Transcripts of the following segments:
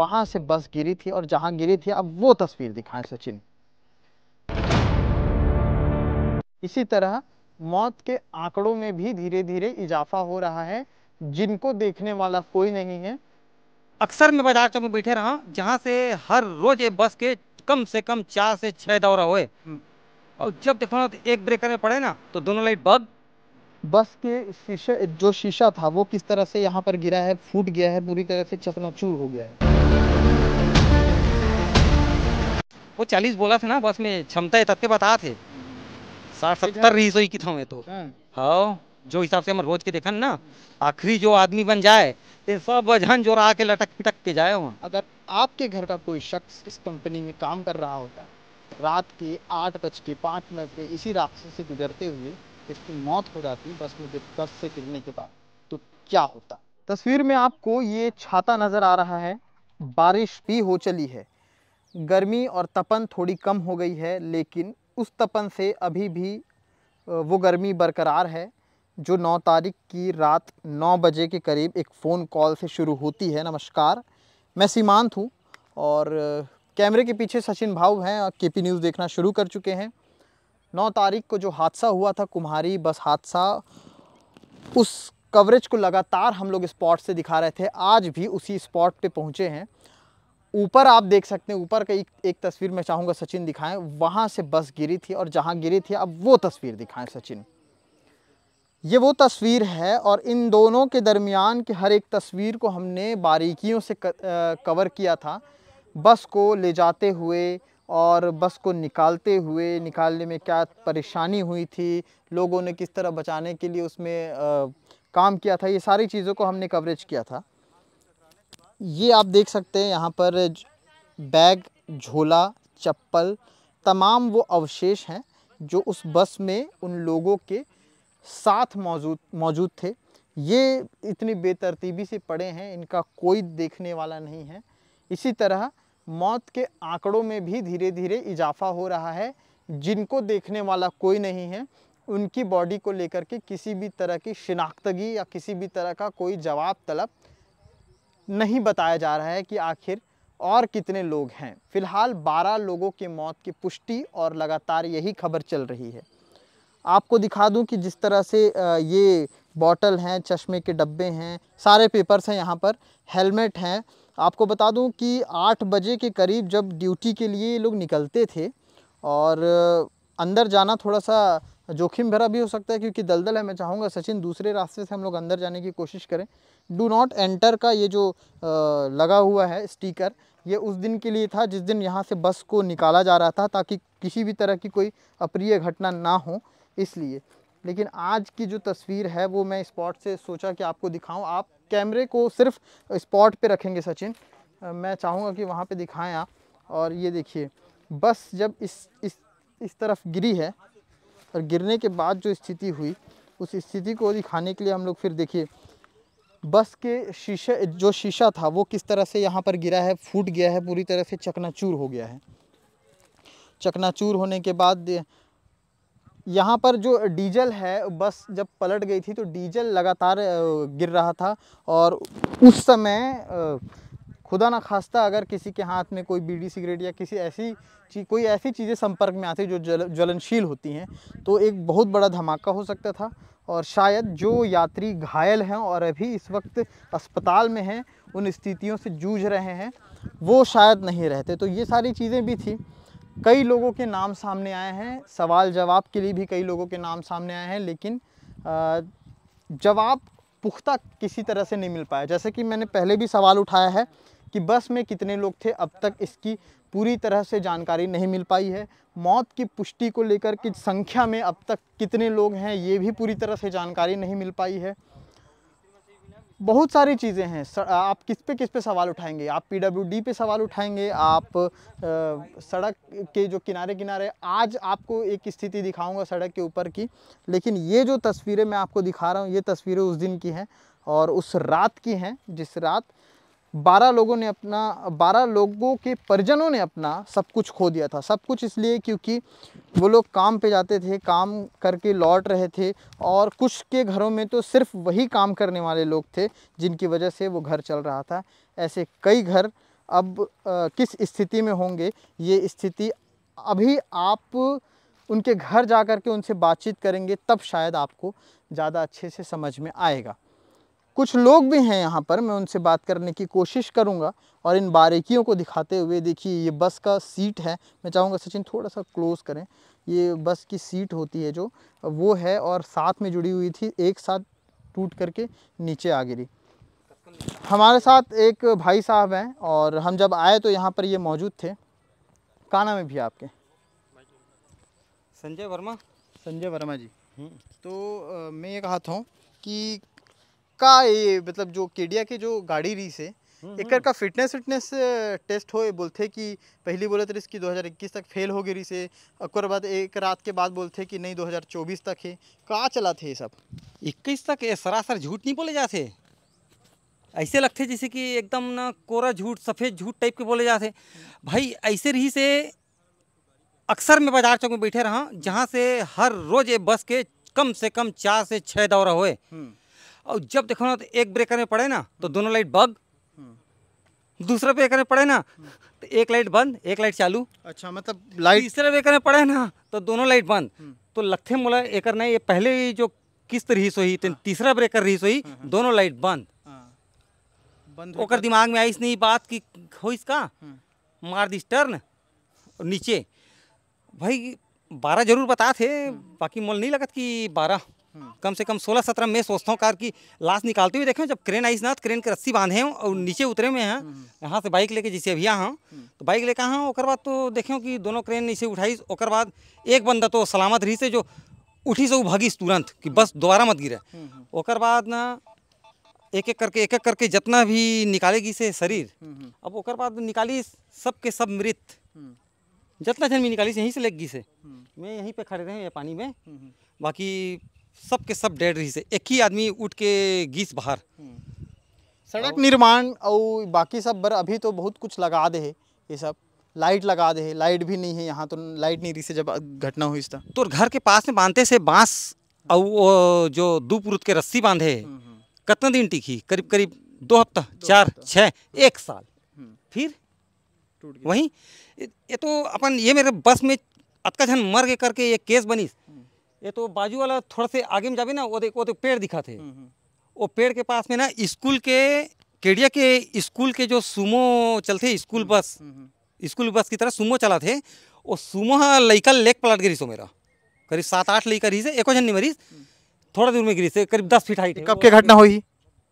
वहाँ से बस गिरी थी और जहाँ गिरी थी अब वो तस्वीर दिखाएं सचिन इसी तरह मौत के आंकड़ों में भी धीरे धीरे इजाफा हो रहा है जिनको देखने वाला कोई नहीं है अक्सर मैं बाजार चौक में बैठे रहा जहाँ से हर रोज बस के कम से कम चार से छह दौरा हुए और जब देखो तो एक ब्रेकर में पड़े ना तो दोनों लाइट बंद बस के शीशे जो शीशा था वो किस तरह से यहाँ पर गिरा है फूट गया है पूरी तरह से चकनाचूर हो गया है वो चालीस बोला थे ना बस में क्षमता है तत्के बता थे साठ सत्तर रही सोई की था तो हाँ जो हिसाब से हम रोज के देखा ना आखिरी जो आदमी बन जाए ते सब जहन जो आके लटक पिटक के जाए वहाँ अगर आपके घर का कोई शख्स इस कंपनी में काम कर रहा होता रात के आठ बज के पाँच मिनट के इसी रास्ते से गुजरते हुए इसकी मौत हो जाती बस में बस से गिरने के बाद तो क्या होता तस्वीर में आपको ये छाता नजर आ रहा है बारिश भी हो चली है गर्मी और तपन थोड़ी कम हो गई है लेकिन उस तपन से अभी भी वो गर्मी बरकरार है जो 9 तारीख की रात 9 बजे के करीब एक फ़ोन कॉल से शुरू होती है नमस्कार मैं सीमांत हूँ और कैमरे के पीछे सचिन भाव हैं और के न्यूज़ देखना शुरू कर चुके हैं नौ तारीख को जो हादसा हुआ था कुम्हारी बस हादसा उस कवरेज को लगातार हम लोग स्पॉट से दिखा रहे थे आज भी उसी स्पॉट पे पहुँचे हैं ऊपर आप देख सकते हैं ऊपर का एक, एक तस्वीर मैं चाहूँगा सचिन दिखाएं वहाँ से बस गिरी थी और जहाँ गिरी थी अब वो तस्वीर दिखाएं सचिन ये वो तस्वीर है और इन दोनों के दरमियान की हर एक तस्वीर को हमने बारीकियों से कवर किया था बस को ले जाते हुए और बस को निकालते हुए निकालने में क्या परेशानी हुई थी लोगों ने किस तरह बचाने के लिए उसमें काम किया था ये सारी चीज़ों को हमने कवरेज किया था ये आप देख सकते हैं यहाँ पर बैग झोला चप्पल तमाम वो अवशेष हैं जो उस बस में उन लोगों के साथ मौजूद मौजूद थे ये इतनी बेतरतीबी से पड़े हैं इनका कोई देखने वाला नहीं है इसी तरह मौत के आंकड़ों में भी धीरे धीरे इजाफा हो रहा है जिनको देखने वाला कोई नहीं है उनकी बॉडी को लेकर के किसी भी तरह की शिनाख्तगी या किसी भी तरह का कोई जवाब तलब नहीं बताया जा रहा है कि आखिर और कितने लोग हैं फिलहाल 12 लोगों की मौत की पुष्टि और लगातार यही खबर चल रही है आपको दिखा दूं कि जिस तरह से ये बॉटल हैं चश्मे के डब्बे हैं सारे पेपर्स हैं यहाँ पर हेलमेट हैं आपको बता दूं कि आठ बजे के करीब जब ड्यूटी के लिए लोग निकलते थे और अंदर जाना थोड़ा सा जोखिम भरा भी हो सकता है क्योंकि दलदल है मैं चाहूँगा सचिन दूसरे रास्ते से हम लोग अंदर जाने की कोशिश करें डू नॉट एंटर का ये जो आ, लगा हुआ है स्टिकर ये उस दिन के लिए था जिस दिन यहाँ से बस को निकाला जा रहा था ताकि किसी भी तरह की कोई अप्रिय घटना ना हो इसलिए लेकिन आज की जो तस्वीर है वो मैं स्पॉट से सोचा कि आपको दिखाऊं आप कैमरे को सिर्फ स्पॉट पे रखेंगे सचिन मैं चाहूँगा कि वहाँ पे दिखाएं आप और ये देखिए बस जब इस इस इस तरफ गिरी है और गिरने के बाद जो स्थिति हुई उस स्थिति को दिखाने के लिए हम लोग फिर देखिए बस के शीशे जो शीशा था वो किस तरह से यहाँ पर गिरा है फूट गया है पूरी तरह से चकनाचूर हो गया है चकनाचूर होने के बाद यहाँ पर जो डीजल है बस जब पलट गई थी तो डीजल लगातार गिर रहा था और उस समय खुदा ना खास्ता अगर किसी के हाथ में कोई बीड़ी सिगरेट या किसी ऐसी चीज कोई ऐसी चीज़ें संपर्क में आती जो जल ज्वलनशील होती हैं तो एक बहुत बड़ा धमाका हो सकता था और शायद जो यात्री घायल हैं और अभी इस वक्त अस्पताल में हैं उन स्थितियों से जूझ रहे हैं वो शायद नहीं रहते तो ये सारी चीज़ें भी थी कई लोगों के नाम सामने आए हैं सवाल जवाब के लिए भी कई लोगों के नाम सामने आए हैं लेकिन जवाब पुख्ता किसी तरह से नहीं मिल पाया जैसे कि मैंने पहले भी सवाल उठाया है कि बस में कितने लोग थे अब तक इसकी पूरी तरह से जानकारी नहीं मिल पाई है मौत की पुष्टि को लेकर कि संख्या में अब तक कितने लोग हैं ये भी पूरी तरह से जानकारी नहीं मिल पाई है बहुत सारी चीज़ें हैं आप किस पे किस पे सवाल उठाएंगे आप पीडब्ल्यूडी पे सवाल उठाएंगे आप सड़क के जो किनारे किनारे आज आपको एक स्थिति दिखाऊंगा सड़क के ऊपर की लेकिन ये जो तस्वीरें मैं आपको दिखा रहा हूँ ये तस्वीरें उस दिन की हैं और उस रात की हैं जिस रात बारह लोगों ने अपना बारह लोगों के परिजनों ने अपना सब कुछ खो दिया था सब कुछ इसलिए क्योंकि वो लोग काम पे जाते थे काम करके लौट रहे थे और कुछ के घरों में तो सिर्फ वही काम करने वाले लोग थे जिनकी वजह से वो घर चल रहा था ऐसे कई घर अब आ, किस स्थिति में होंगे ये स्थिति अभी आप उनके घर जा कर के उनसे बातचीत करेंगे तब शायद आपको ज़्यादा अच्छे से समझ में आएगा कुछ लोग भी हैं यहाँ पर मैं उनसे बात करने की कोशिश करूँगा और इन बारीकियों को दिखाते हुए देखिए ये बस का सीट है मैं चाहूँगा सचिन थोड़ा सा क्लोज़ करें ये बस की सीट होती है जो वो है और साथ में जुड़ी हुई थी एक साथ टूट करके नीचे आ गिरी हमारे साथ एक भाई साहब हैं और हम जब आए तो यहाँ पर ये मौजूद थे नाम है भी आपके संजय वर्मा संजय वर्मा जी हम्म। तो आ, मैं ये कहा था कि का ये मतलब जो केडिया के जो गाड़ी रही से एकर का फिटनेस फिटनेस टेस्ट हो बोलते कि पहली बोले तो इसकी 2021 तक फेल हो गई रही से और बाद एक रात के बाद बोलते कि नहीं 2024 तक है कहाँ चला थे ये सब 21 तक ये सरासर झूठ नहीं बोले जाते ऐसे लगते जैसे कि एकदम ना कोरा झूठ सफ़ेद झूठ टाइप के बोले जाते भाई ऐसे रही से अक्सर मैं बाजार चौक में बैठे रहा जहाँ से हर रोज़ ये बस के कम से कम चार से छः दौरा होए हम्म। और जब देखो ना तो एक ब्रेकर में पड़े ना तो दोनों लाइट बग दूसरा ब्रेकर में पड़े ना तो एक लाइट बंद एक लाइट चालू अच्छा मतलब लाइट तीसरे ब्रेकर में पड़े ना तो दोनों लाइट बंद हम्म। तो लगते मोला एक नहीं ये पहले जो किस्त रहीस हुई तो हाँ। तीसरा ब्रेकर रहीस हुई हाँ, हाँ। दोनों लाइट बंद बंद ओकर दिमाग में आई नहीं बात की हो इसका मार दिस टर्न नीचे भाई बारह जरूर बता थे बाकी मोल नहीं लगत कि बारह कम से कम सोलह सत्रह मैं सोचता हूँ कार की लाश निकालते हुए देखे जब क्रेन आई ना क्रेन के रस्सी बांधे हूँ और नीचे उतरे हुए हैं हम्म, हम्म। यहाँ से बाइक लेके जिसे अभी यहाँ हम्म। तो बाइक लेके आया हूँ बाद तो देखे कि दोनों क्रेन नीचे उठाई और बाद एक बंदा तो सलामत रही से जो उठी से वो भगी तुरंत कि बस दोबारा मत गिरे और बाद ना एक एक करके एक एक करके जितना भी निकालेगी से शरीर अब ओकर बाद निकाली सब के सब मृत जितना जन भी निकाली से यहीं से लेगी से मैं यहीं पे खड़े रहे पानी में बाकी सब के सब डेढ़ रही से एक ही आदमी उठ के गीस बाहर हम्म। सड़क निर्माण और बाकी सब बर अभी तो बहुत कुछ लगा दे है ये सब लाइट लगा दे है लाइट भी नहीं है यहाँ तो लाइट नहीं रही से जब घटना हुई था तो घर के पास में बांधते से बांस और हम्म। जो दो के रस्सी बांधे है हम्म, कितना दिन टिकी करीब करीब दो हफ्ता चार छः एक साल फिर वहीं ये तो अपन ये मेरे बस में अतका झन मर के करके ये केस बनी ये तो बाजू वाला थोड़ा से आगे में जाबी ना वो देख वो तो पेड़ दिखा थे हम्म, हम्म। वो पेड़ के पास में ना स्कूल के केडिया के स्कूल के जो सुमो चलते स्कूल हम्म, बस स्कूल बस की तरह सुमो चला थे वो सुमो हाँ लड़का लेक पलट गिरी सो मेरा करीब सात आठ लड़का रही से एको जन नहीं मरीज थोड़ा दूर में गिरी से करीब दस फीट हाइट कब के घटना हुई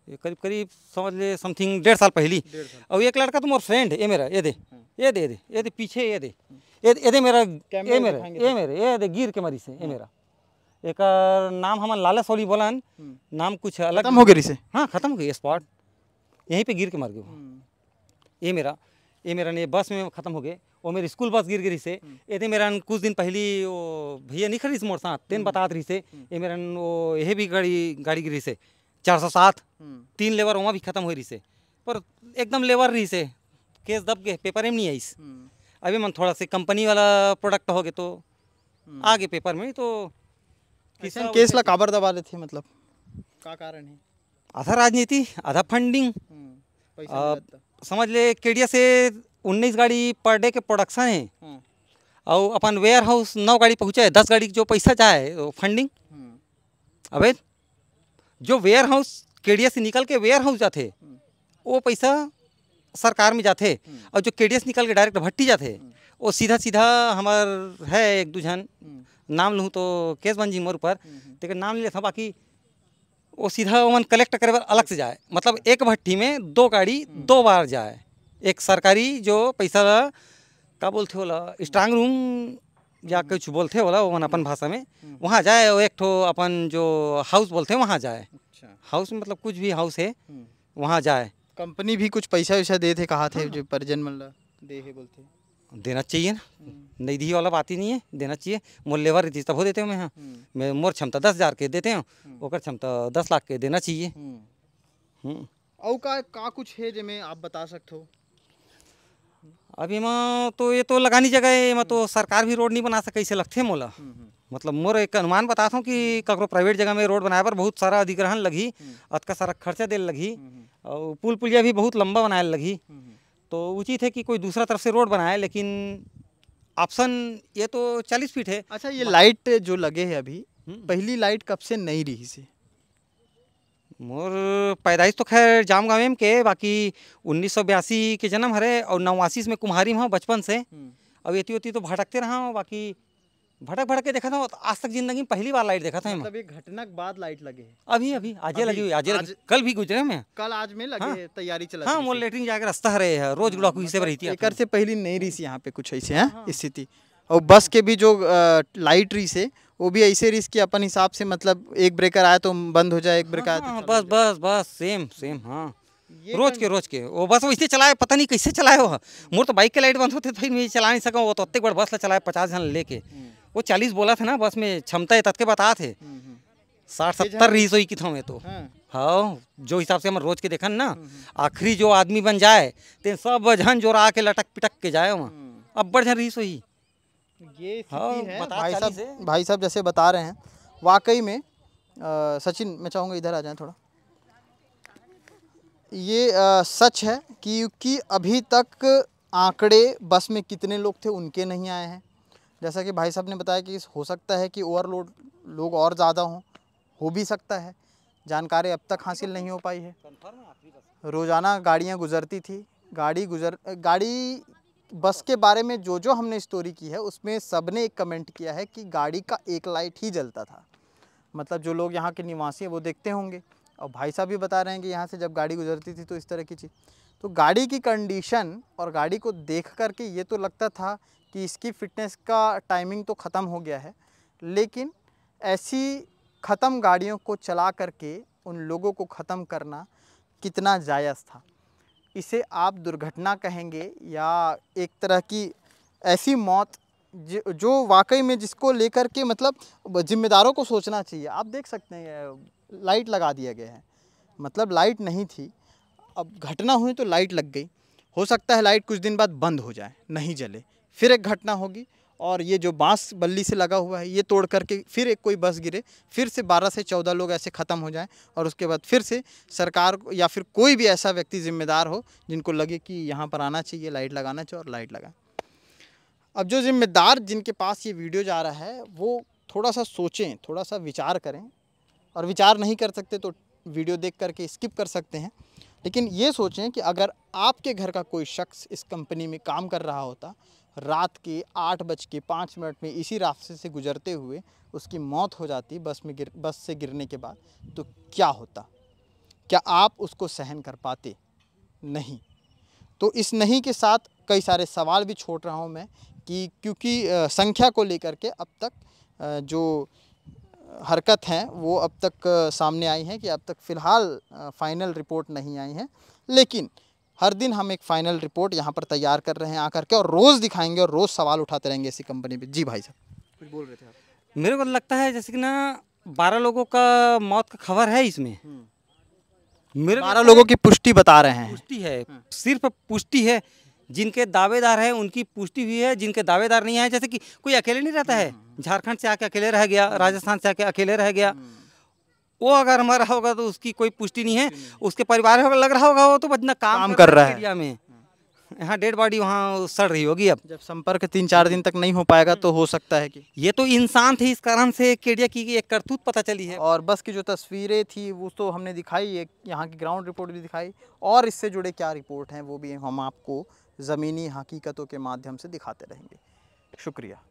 करीब करीब समझ ले समथिंग डेढ़ साल पहली और एक लड़का तो मोर फ्रेंड ये मेरा ये दे ये दे ये दे ये दे पीछे ये दे ये दे मेरा ये मेरा ये तो। मेरे ये दे गिर के मरीज है ये मेरा एक नाम हमार लाला सौली बोलन हम्म। नाम कुछ अलग खत्म हो गई से हाँ खत्म हो गई स्पॉट यहीं पे गिर के मर गए हम्म। ये मेरा ये मेरा ने बस में खत्म हो गए और मेरी स्कूल बस गिर गई से हम्म। ये मेरा कुछ दिन पहले वो भैया नहीं खड़ी मोर साथ तेन बता रही से ये मेरा वो यह भी गाड़ी गाड़ी गिरी से चार सौ सात तीन लेवर वहाँ भी खत्म हो रही से पर एकदम लेवर रही से केस दब गए पेपर में नहीं आई अभी मन थोड़ा से कंपनी वाला प्रोडक्ट हो गए तो आगे पेपर में तो किसान केस ला काबर दबाले थे मतलब का कारण है आधा राजनीति आधा फंडिंग हम्म, समझ ले केडिया से उन्नीस गाड़ी पर डे के प्रोडक्शन है हम्म। और अपन वेयर हाउस नौ गाड़ी पहुँचाए दस गाड़ी जो पैसा चाहे वो फंडिंग हम्म। अबे जो वेयर हाउस केडिया से निकल के वेयर हाउस जाते वो पैसा सरकार में जाते और जो केडीएस निकल के डायरेक्ट भट्टी जाते वो सीधा सीधा हमार है एक दो जन नाम लूँ तो केस बन जी मोर ऊपर तेरे हम्म, हम्म। नाम ले था बाकी वो सीधा ओमन कलेक्ट करे बार अलग से जाए मतलब एक भट्टी में दो गाड़ी हम्म। दो बार जाए एक सरकारी जो पैसा का बोलते होला स्ट्रांग रूम या कुछ बोलते वो ओमन अपन भाषा में वहाँ जाए वो एक ठो अपन जो हाउस बोलते हैं वहाँ जाए हाउस अच्छा। में मतलब कुछ भी हाउस है वहाँ जाए कंपनी भी कुछ पैसा वैसा दे थे कहा थे हाँ। जो परिजन मतलब दे है बोलते देना चाहिए ना हम्म। नहीं दी वाला बात ही नहीं है देना चाहिए मोर लेबर रहती तब हो देते हूँ मैं हाँ हम्म। मैं मोर क्षमता दस हज़ार के देते हूँ और हम्म। क्षमता दस लाख के देना चाहिए और का का कुछ है मैं आप बता सकते हो अभी माँ तो ये तो लगानी जगह है मैं तो सरकार भी रोड नहीं बना सके इसे लगते मोला मतलब मोर एक अनुमान बताता हूँ कि ककरो प्राइवेट जगह में रोड बनाए पर बहुत सारा अधिग्रहण लगी अतका सारा खर्चा दे लगी और पुल पुलिया भी बहुत लंबा बनाए लगी तो उचित है कि कोई दूसरा तरफ से रोड बनाए लेकिन ऑप्शन ये तो चालीस फीट है अच्छा ये लाइट जो लगे है अभी हम्म। पहली लाइट कब से नहीं रही से मोर पैदाइश तो खैर जाम गाँव के बाकी उन्नीस सौ बयासी के जन्म हरे और नवासी में कुम्हारी में बचपन से हम्म। अब एती उती तो भटकते रहा हूँ बाकी भटक भटक के देखा था तो आज तक जिंदगी में पहली बार लाइट देखा था मतलब घटना के बाद लाइट लगे अभी अभी आज लगी हुई आज, कल भी गुजरे में कल आज में लगे हाँ। तैयारी चला हाँ वो लेटरिन जाकर रास्ता रहे है रोज ब्लॉक को रही थी से पहली नहीं रही यहाँ पे कुछ ऐसे है हाँ, हाँ। स्थिति और बस के भी जो लाइट रही से वो भी ऐसे रिस कि अपन हिसाब से मतलब एक ब्रेकर आया तो बंद हो जाए एक ब्रेकर आया तो बस बस बस सेम सेम हाँ रोज के रोज के वो बस वैसे चलाए पता नहीं कैसे चलाए वो मोर तो बाइक के लाइट बंद होते तो फिर मैं चला नहीं सका वो तो अत्ते बस ला चलाए पचास जन लेके हम्म। वो चालीस बोला था ना बस में क्षमता है तत्के बता थे हम्म, हम्म। साठ सत्तर रही सोई की था मैं तो हाँ।, हाँ जो हिसाब से हम रोज के देखन ना हम्म, आखिरी जो आदमी बन जाए तो सब जन जो रा के लटक पिटक के जाए वहाँ अब जन रही सोई ये हाँ, है भाई साहब भाई साहब जैसे बता रहे हैं वाकई में सचिन मैं चाहूँगा इधर आ जाए थोड़ा ये आ, सच है क्योंकि अभी तक आंकड़े बस में कितने लोग थे उनके नहीं आए हैं जैसा कि भाई साहब ने बताया कि हो सकता है कि ओवरलोड लोग और ज़्यादा हों हो भी सकता है जानकारी अब तक हासिल नहीं हो पाई है रोज़ाना गाड़ियाँ गुजरती थी गाड़ी गुजर गाड़ी बस के बारे में जो जो हमने स्टोरी की है उसमें सब ने एक कमेंट किया है कि गाड़ी का एक लाइट ही जलता था मतलब जो लोग यहाँ के निवासी हैं वो देखते होंगे और भाई साहब भी बता रहे हैं कि यहाँ से जब गाड़ी गुजरती थी तो इस तरह की चीज़ तो गाड़ी की कंडीशन और गाड़ी को देख करके ये तो लगता था कि इसकी फ़िटनेस का टाइमिंग तो ख़त्म हो गया है लेकिन ऐसी ख़त्म गाड़ियों को चला करके उन लोगों को ख़त्म करना कितना जायज़ था इसे आप दुर्घटना कहेंगे या एक तरह की ऐसी मौत जो वाकई में जिसको लेकर के मतलब जिम्मेदारों को सोचना चाहिए आप देख सकते हैं लाइट लगा दिया गया है मतलब लाइट नहीं थी अब घटना हुई तो लाइट लग गई हो सकता है लाइट कुछ दिन बाद बंद हो जाए नहीं जले फिर एक घटना होगी और ये जो बांस बल्ली से लगा हुआ है ये तोड़ करके फिर एक कोई बस गिरे फिर से 12 से 14 लोग ऐसे ख़त्म हो जाएं और उसके बाद फिर से सरकार या फिर कोई भी ऐसा व्यक्ति जिम्मेदार हो जिनको लगे कि यहाँ पर आना चाहिए लाइट लगाना चाहिए और लाइट लगाएं अब जो जिम्मेदार जिनके पास ये वीडियो जा रहा है वो थोड़ा सा सोचें थोड़ा सा विचार करें और विचार नहीं कर सकते तो वीडियो देख करके स्किप कर सकते हैं लेकिन ये सोचें कि अगर आपके घर का कोई शख्स इस कंपनी में काम कर रहा होता रात के आठ बज के पाँच मिनट में इसी रास्ते से गुजरते हुए उसकी मौत हो जाती बस में गिर बस से गिरने के बाद तो क्या होता क्या आप उसको सहन कर पाते नहीं तो इस नहीं के साथ कई सारे सवाल भी छोड़ रहा हूँ मैं कि क्योंकि संख्या को लेकर के अब तक जो हरकत हैं वो अब तक सामने आई हैं कि अब तक फ़िलहाल फाइनल रिपोर्ट नहीं आई है लेकिन हर दिन हम एक फाइनल रिपोर्ट यहाँ पर तैयार कर रहे हैं आकर के और रोज़ दिखाएंगे और रोज़ सवाल उठाते रहेंगे इसी कंपनी पर जी भाई साहब कुछ बोल रहे थे आप मेरे को लगता है जैसे कि ना बारह लोगों का मौत का खबर है इसमें हम्म। मेरे बारह लोगों की पुष्टि बता रहे हैं पुष्टि है हम्म। सिर्फ पुष्टि है जिनके दावेदार हैं उनकी पुष्टि हुई है जिनके दावेदार नहीं है जैसे कि कोई अकेले नहीं रहता है हम्म। झारखंड से आके अकेले रह गया राजस्थान से आके अकेले रह गया वो अगर रहा होगा तो उसकी कोई पुष्टि नहीं है उसके परिवार होगा लग रहा होगा वो तो बचना काम, काम कर रहा है एरिया में यहाँ डेड बॉडी वहाँ सड़ रही होगी अब जब संपर्क तीन चार दिन तक नहीं हो पाएगा तो हो सकता है कि ये तो इंसान थे इस कारण से केडिया की एक करतूत पता चली है और बस की जो तस्वीरें थी वो तो हमने दिखाई एक यहाँ की ग्राउंड रिपोर्ट भी दिखाई और इससे जुड़े क्या रिपोर्ट हैं वो भी हम आपको ज़मीनी हकीकतों के माध्यम से दिखाते रहेंगे शुक्रिया